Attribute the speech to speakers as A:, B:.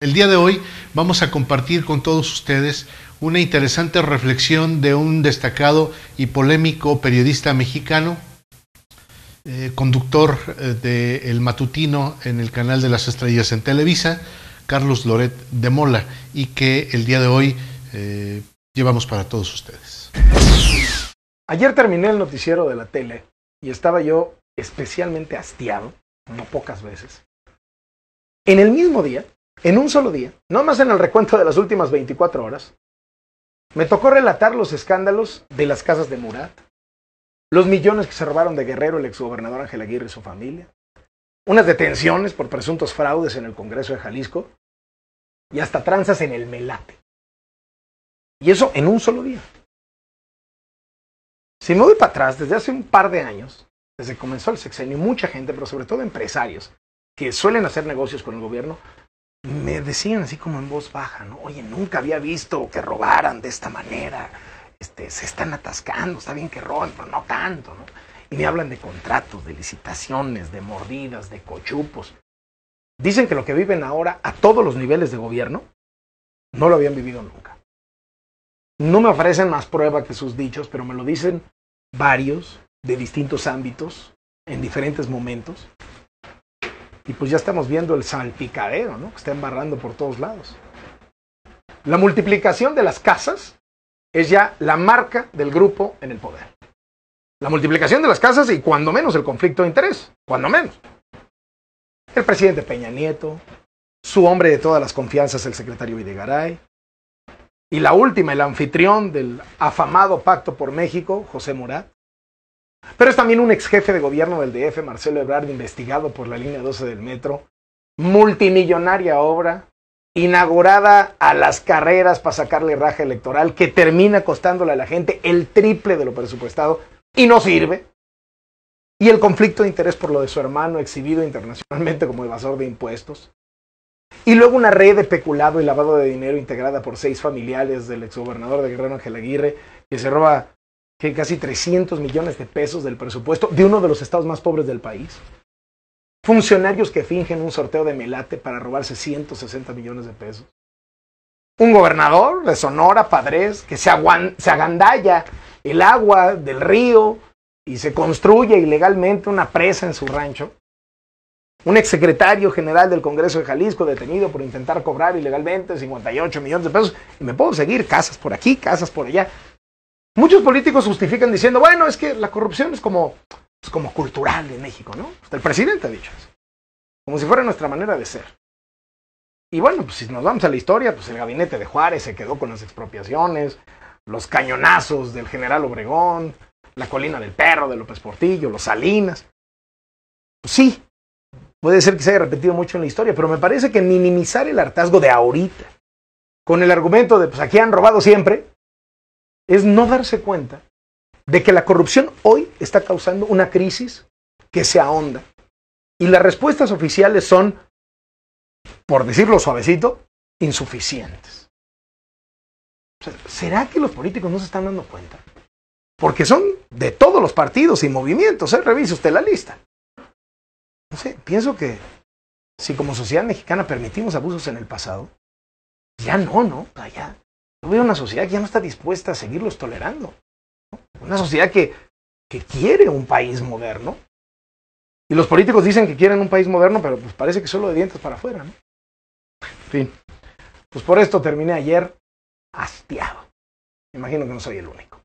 A: El día de hoy vamos a compartir con todos ustedes una interesante reflexión de un destacado y polémico periodista mexicano, eh, conductor eh, de del Matutino en el canal de las estrellas en Televisa, Carlos Loret de Mola, y que el día de hoy eh, llevamos para todos ustedes. Ayer terminé el noticiero de la tele y estaba yo especialmente hastiado, no pocas veces. En el mismo día en un solo día, no más en el recuento de las últimas 24 horas, me tocó relatar los escándalos de las casas de Murat, los millones que se robaron de Guerrero el exgobernador Ángel Aguirre y su familia, unas detenciones por presuntos fraudes en el Congreso de Jalisco y hasta tranzas en el Melate. Y eso en un solo día. Si me voy para atrás, desde hace un par de años, desde que comenzó el sexenio, mucha gente, pero sobre todo empresarios, que suelen hacer negocios con el gobierno, me decían así como en voz baja, ¿no? Oye, nunca había visto que robaran de esta manera. Este, se están atascando, está bien que rompan pero no tanto, ¿no? Y me hablan de contratos, de licitaciones, de mordidas, de cochupos. Dicen que lo que viven ahora a todos los niveles de gobierno no lo habían vivido nunca. No me ofrecen más prueba que sus dichos, pero me lo dicen varios de distintos ámbitos en diferentes momentos. Y pues ya estamos viendo el salpicadero, ¿no? Que está embarrando por todos lados. La multiplicación de las casas es ya la marca del grupo en el poder. La multiplicación de las casas y cuando menos el conflicto de interés, cuando menos. El presidente Peña Nieto, su hombre de todas las confianzas, el secretario Videgaray, y la última, el anfitrión del afamado Pacto por México, José Murat, pero es también un ex jefe de gobierno del DF, Marcelo Ebrard, investigado por la línea 12 del metro. Multimillonaria obra, inaugurada a las carreras para sacarle raja electoral, que termina costándole a la gente el triple de lo presupuestado y no sirve. Y el conflicto de interés por lo de su hermano, exhibido internacionalmente como evasor de impuestos. Y luego una red de peculado y lavado de dinero integrada por seis familiares del exgobernador de Guerrero Ángel Aguirre, que se roba que casi 300 millones de pesos del presupuesto de uno de los estados más pobres del país. Funcionarios que fingen un sorteo de melate para robarse 160 millones de pesos. Un gobernador de Sonora, Padres, que se, se agandalla el agua del río y se construye ilegalmente una presa en su rancho. Un exsecretario general del Congreso de Jalisco detenido por intentar cobrar ilegalmente 58 millones de pesos. Y me puedo seguir casas por aquí, casas por allá. Muchos políticos justifican diciendo, bueno, es que la corrupción es como, cultural de México, ¿no? el presidente ha dicho eso. Como si fuera nuestra manera de ser. Y bueno, pues si nos vamos a la historia, pues el gabinete de Juárez se quedó con las expropiaciones, los cañonazos del general Obregón, la colina del perro de López Portillo, los Salinas. Pues sí, puede ser que se haya repetido mucho en la historia, pero me parece que minimizar el hartazgo de ahorita, con el argumento de pues aquí han robado siempre, es no darse cuenta de que la corrupción hoy está causando una crisis que se ahonda. Y las respuestas oficiales son, por decirlo suavecito, insuficientes. ¿Será que los políticos no se están dando cuenta? Porque son de todos los partidos y movimientos. ¿eh? Revise usted la lista. No sé, pienso que si como sociedad mexicana permitimos abusos en el pasado, ya no, ¿no? Ya, veo una sociedad que ya no está dispuesta a seguirlos tolerando. Una sociedad que, quiere un país moderno. Y los políticos dicen que quieren un país moderno, pero pues parece que solo de dientes para afuera, En fin. Pues por esto terminé ayer hastiado. Imagino que no soy el único.